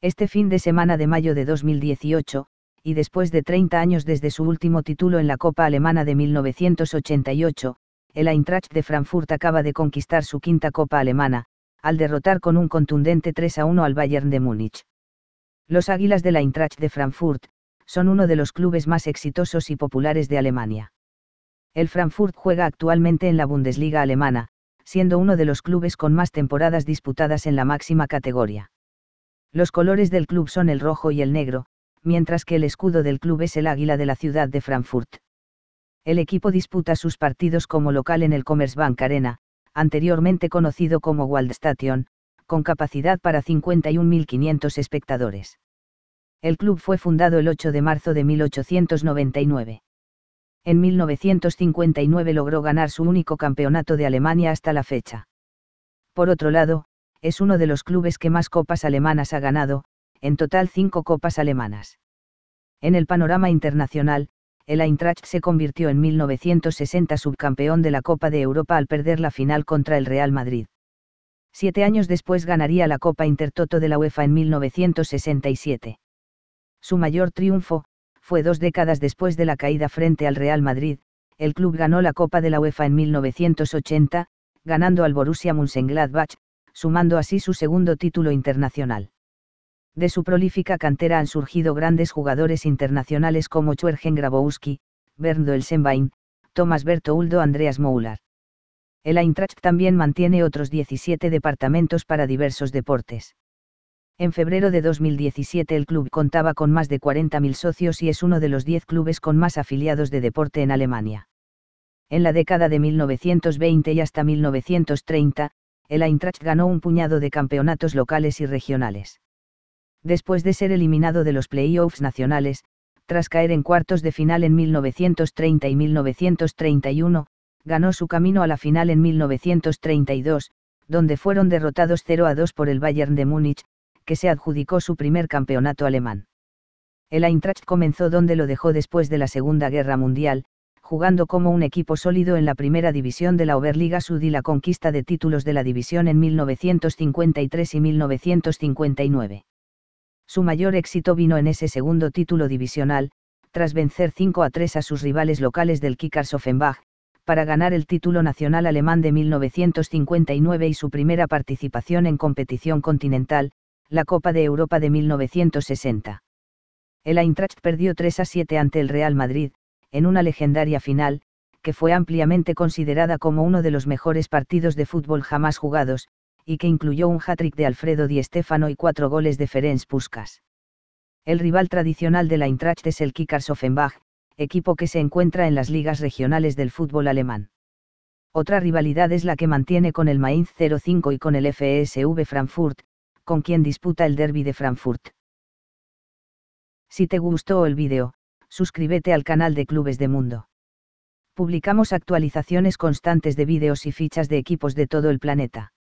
Este fin de semana de mayo de 2018, y después de 30 años desde su último título en la Copa Alemana de 1988, el Eintracht de Frankfurt acaba de conquistar su quinta Copa Alemana, al derrotar con un contundente 3 a 1 al Bayern de Múnich. Los Águilas de la Eintracht de Frankfurt, son uno de los clubes más exitosos y populares de Alemania. El Frankfurt juega actualmente en la Bundesliga alemana, siendo uno de los clubes con más temporadas disputadas en la máxima categoría. Los colores del club son el rojo y el negro, mientras que el escudo del club es el águila de la ciudad de Frankfurt. El equipo disputa sus partidos como local en el Commerzbank Arena, anteriormente conocido como Waldstadion, con capacidad para 51.500 espectadores. El club fue fundado el 8 de marzo de 1899. En 1959 logró ganar su único campeonato de Alemania hasta la fecha. Por otro lado, es uno de los clubes que más copas alemanas ha ganado, en total cinco copas alemanas. En el panorama internacional, el Eintracht se convirtió en 1960 subcampeón de la Copa de Europa al perder la final contra el Real Madrid. Siete años después ganaría la Copa Intertoto de la UEFA en 1967. Su mayor triunfo, fue dos décadas después de la caída frente al Real Madrid, el club ganó la Copa de la UEFA en 1980, ganando al Borussia Mönchengladbach, sumando así su segundo título internacional. De su prolífica cantera han surgido grandes jugadores internacionales como Chuergen Grabowski, Bernd Elsenbein, Thomas Bertoldo, Andreas Moular. El Eintracht también mantiene otros 17 departamentos para diversos deportes. En febrero de 2017 el club contaba con más de 40.000 socios y es uno de los 10 clubes con más afiliados de deporte en Alemania. En la década de 1920 y hasta 1930, el Eintracht ganó un puñado de campeonatos locales y regionales. Después de ser eliminado de los playoffs nacionales, tras caer en cuartos de final en 1930 y 1931, ganó su camino a la final en 1932, donde fueron derrotados 0 a 2 por el Bayern de Múnich, que se adjudicó su primer campeonato alemán. El Eintracht comenzó donde lo dejó después de la Segunda Guerra Mundial, jugando como un equipo sólido en la primera división de la Oberliga Sud y la conquista de títulos de la división en 1953 y 1959. Su mayor éxito vino en ese segundo título divisional, tras vencer 5 a 3 a sus rivales locales del Kickers Offenbach, para ganar el título nacional alemán de 1959 y su primera participación en competición continental, la Copa de Europa de 1960. El Eintracht perdió 3 a 7 ante el Real Madrid, en una legendaria final, que fue ampliamente considerada como uno de los mejores partidos de fútbol jamás jugados, y que incluyó un hat-trick de Alfredo Di Stefano y cuatro goles de Ferenc Puskas. El rival tradicional del Eintracht es el Kickers Offenbach, equipo que se encuentra en las ligas regionales del fútbol alemán. Otra rivalidad es la que mantiene con el Mainz 05 y con el FSV Frankfurt, con quien disputa el derby de Frankfurt. Si te gustó el vídeo, suscríbete al canal de Clubes de Mundo. Publicamos actualizaciones constantes de vídeos y fichas de equipos de todo el planeta.